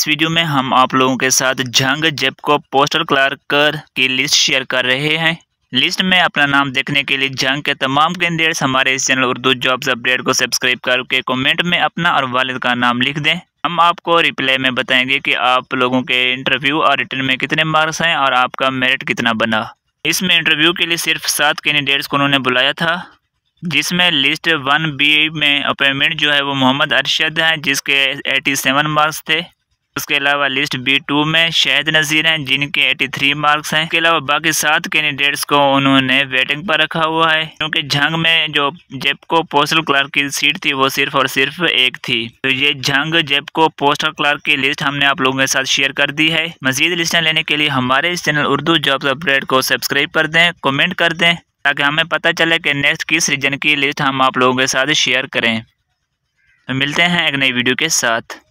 इस वीडियो में हम आप लोगों के साथ जंग जेपको पोस्टल क्लार्क की लिस्ट शेयर कर रहे हैं लिस्ट में अपना नाम देखने के लिए जंग के तमाम कैंडिडेट्स हमारे इस चैनल उर्दू जॉब्स अपडेट को सब्सक्राइब करके कमेंट में अपना और वालिद का नाम लिख दें हम आपको रिप्लाई में बताएंगे कि आप लोगों के इंटरव्यू और रिटर्न में कितने मार्क्स हैं और आपका मेरिट कितना बना इसमें इंटरव्यू के लिए सिर्फ सात कैंडिडेट्स को उन्होंने बुलाया था जिसमें लिस्ट वन बी में अपॉइंटमेंट जो है वो मोहम्मद अरशद हैं जिसके 87 मार्क्स थे उसके अलावा लिस्ट बी टू में शहद नज़ीर हैं जिनके एटी थ्री मार्क्स हैं इसके अलावा बाकी सात कैंडिडेट्स को उन्होंने वेटिंग पर रखा हुआ है क्योंकि झंग में जो जेपको पोस्टल क्लर्क की सीट थी वो सिर्फ और सिर्फ एक थी तो ये झंग जेपको पोस्टल क्लर्क की लिस्ट हमने आप लोगों के साथ शेयर कर दी है मजीद लिस्ट लेने के लिए हमारे इस चैनल उर्दू जॉब्स अपडेट को सब्सक्राइब कर दें कॉमेंट कर दें ताकि हमें पता चले कि नेक्स्ट किस रीजन की लिस्ट हम आप लोगों के साथ शेयर करें तो मिलते हैं एक नई वीडियो के साथ